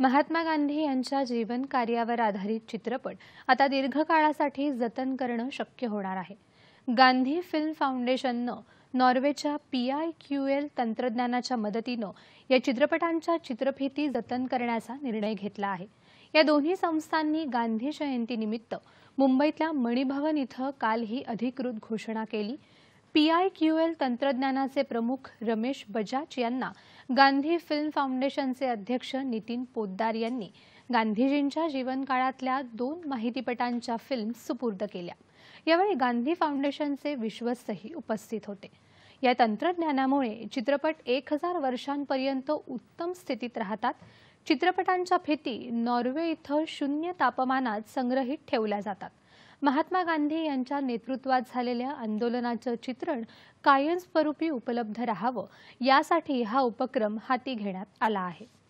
महात्मा गांधी यांच्या जीवन कार्यावर आधारित चित्रपट आता दीर्घकाळासाठी जतन करणं शक्य होणार आहे गांधी फिल्म फाउंडेशननं नॉर्वेच्या पी आय क्यू एल तंत्रज्ञानाच्या मदतीनं या चित्रपटांच्या चित्रफिती जतन करण्याचा निर्णय घेतला आहे या दोन्ही संस्थांनी गांधी जयंतीनिमित्त मुंबईतल्या मणिभवन इथं काल ही अधिकृत घोषणा केली पीआयक्यूएल तंत्रज्ञानाचे प्रमुख रमेश बजाज यांना गांधी फिल्म फाउंडेशनचे अध्यक्ष नितीन पोद्दार यांनी गांधीजींच्या जीवनकाळातल्या दोन माहितीपटांच्या फिल्म सुपूर्द केल्या यावेळी गांधी फाउंडेशनचे विश्वस्तही उपस्थित होते या तंत्रज्ञानामुळे चित्रपट एक हजार वर्षांपर्यंत उत्तम स्थितीत राहतात चित्रपटांच्या फेती नॉर्वे इथं शून्य तापमानात संग्रहित ठेवल्या जातात महात्मा गांधी यांच्या नेतृत्वात झालेल्या आंदोलनाचं चित्रण कायमस्वरूपी उपलब्ध राहावं यासाठी हा उपक्रम हाती घेण्यात आला आहे